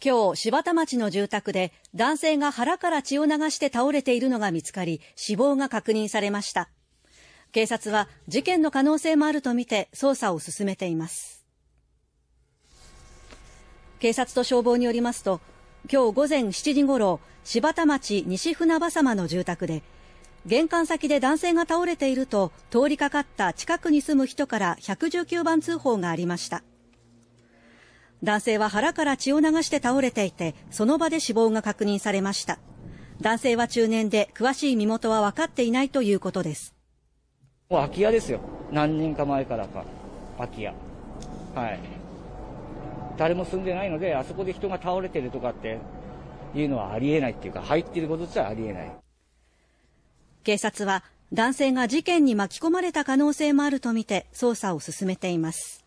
今日、柴田町の住宅で男性が腹から血を流して倒れているのが見つかり、死亡が確認されました。警察は事件の可能性もあるとみて捜査を進めています。警察と消防によりますと、今日午前7時ごろ、柴田町西船場様の住宅で、玄関先で男性が倒れていると通りかかった近くに住む人から119番通報がありました。男性は腹から血を流して倒れていて、その場で死亡が確認されました。男性は中年で、詳しい身元は分かっていないということです。もう空き家ですよ。何人か前からか。空き家。はい。誰も住んでないので、あそこで人が倒れてるとかっていうのはありえないっていうか、入ってることじゃありえない。警察は、男性が事件に巻き込まれた可能性もあるとみて捜査を進めています。